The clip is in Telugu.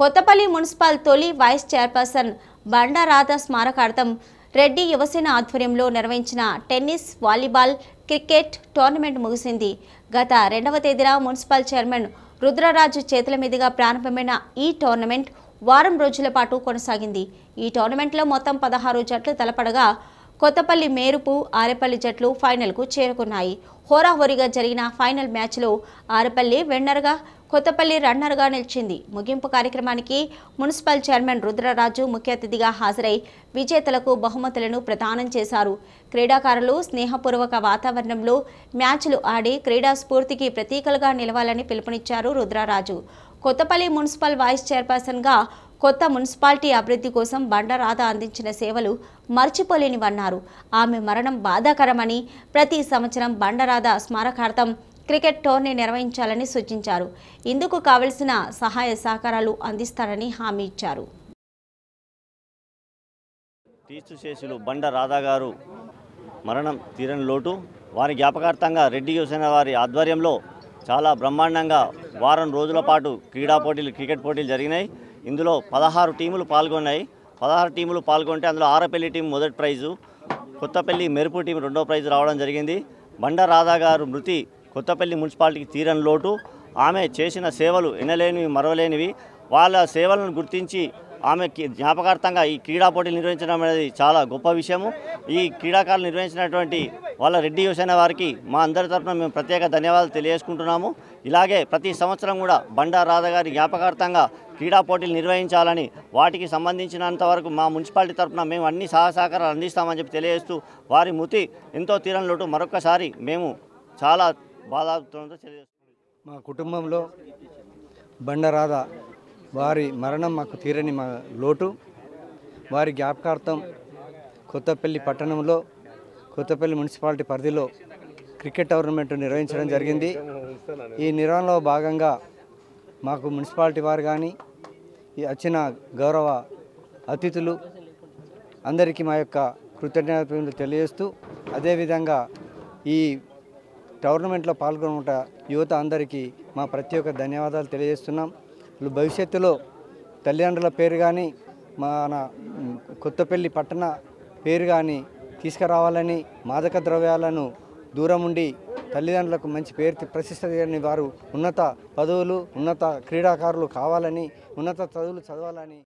కొత్తపల్లి మున్సిపల్ తొలి వైస్ చైర్పర్సన్ బండారాధ స్మారకార్థం రెడ్డి యువసేన ఆధ్వర్యంలో నిర్వహించిన టెన్నిస్ వాలీబాల్ క్రికెట్ టోర్నమెంట్ ముగిసింది గత రెండవ తేదీన మున్సిపల్ చైర్మన్ రుద్రరాజు చేతుల మీదుగా ప్రారంభమైన ఈ టోర్నమెంట్ వారం రోజుల పాటు కొనసాగింది ఈ టోర్నమెంట్లో మొత్తం పదహారు జట్లు తలపడగా కొత్తపల్లి మేరుపు ఆరేపల్లి జట్లు ఫైనల్కు చేరుకున్నాయి హోరాహోరీగా జరిగిన ఫైనల్ మ్యాచ్లో ఆరేపల్లి విన్నర్గా కొత్తపల్లి రన్నర్గా నిలిచింది ముగింపు కార్యక్రమానికి మున్సిపల్ చైర్మన్ రుద్రరాజు ముఖ్య అతిథిగా హాజరై విజేతలకు బహుమతులను ప్రదానం చేశారు క్రీడాకారులు స్నేహపూర్వక వాతావరణంలో మ్యాచ్లు ఆడి క్రీడా స్ఫూర్తికి ప్రతీకలుగా నిలవాలని పిలుపునిచ్చారు రుద్రరాజు కొత్తపల్లి మున్సిపల్ వైస్ చైర్పర్సన్గా కొత్త మున్సిపాలిటీ అభివృద్ధి కోసం బండరాధ అందించిన సేవలు మర్చిపోలేనివన్నారు ఆమె మరణం బాధాకరమని ప్రతి సంవత్సరం బండరాధ స్మారకార్థం క్రికెట్ టోర్నీ నిర్వహించాలని సూచించారు ఇందుకు కావలసిన సహాయ సహకారాలు అందిస్తారని హామీ ఇచ్చారు బండ రాధా గారు మరణం తీరని లోటు వారి జ్ఞాపకార్థంగా రెడ్డి చూసిన వారి ఆధ్వర్యంలో చాలా బ్రహ్మాండంగా వారం రోజుల పాటు క్రీడా పోటీలు క్రికెట్ పోటీలు జరిగినాయి ఇందులో పదహారు టీములు పాల్గొన్నాయి పదహారు టీములు పాల్గొంటే అందులో ఆరపల్లి టీం మొదటి ప్రైజు కొత్తపల్లి మెరుపు టీం రెండో ప్రైజు రావడం జరిగింది బండ రాధా గారు మృతి కొత్తపల్లి మున్సిపాలిటీకి తీరని లోటు ఆమె చేసిన సేవలు వినలేనివి మరవలేనివి వాళ్ళ సేవలను గుర్తించి ఆమె జ్ఞాపకార్థంగా ఈ క్రీడా పోటీలు నిర్వహించడం అనేది చాలా గొప్ప విషయము ఈ క్రీడాకారులు నిర్వహించినటువంటి వాళ్ళ రెడ్డి యువసేన వారికి మా అందరి తరఫున మేము ప్రత్యేక ధన్యవాదాలు తెలియజేసుకుంటున్నాము ఇలాగే ప్రతి సంవత్సరం కూడా బండా రాధ గారి జ్ఞాపకార్థంగా క్రీడా పోటీలు నిర్వహించాలని వాటికి సంబంధించినంతవరకు మా మున్సిపాలిటీ తరఫున మేము అన్ని సహసహకారాలు అందిస్తామని చెప్పి తెలియజేస్తూ వారి మృతి ఎంతో తీరంలోటు మరొకసారి మేము చాలా మా కుటుంబంలో బండరాధ వారి మరణం మాకు తీరని మా లోటు వారి జ్ఞాపకార్థం కొత్తపల్లి పట్టణంలో కొత్తపల్లి మున్సిపాలిటీ పరిధిలో క్రికెట్ టోర్నమెంట్ నిర్వహించడం జరిగింది ఈ నిర్వహణలో భాగంగా మాకు మున్సిపాలిటీ వారు కానీ వచ్చిన గౌరవ అతిథులు అందరికీ మా యొక్క కృతజ్ఞతలు తెలియజేస్తూ అదేవిధంగా ఈ టోర్నమెంట్లో పాల్గొనుట యువత అందరికీ మా ప్రత్యేక ధన్యవాదాలు తెలియజేస్తున్నాం భవిష్యత్తులో తల్లిదండ్రుల పేరు కానీ మన కొత్తపల్లి పట్టణ పేరు కానీ తీసుకురావాలని మాదక ద్రవ్యాలను దూరం ఉండి తల్లిదండ్రులకు మంచి పేరు ప్రతిష్టని వారు ఉన్నత పదవులు ఉన్నత క్రీడాకారులు కావాలని ఉన్నత చదువులు చదవాలని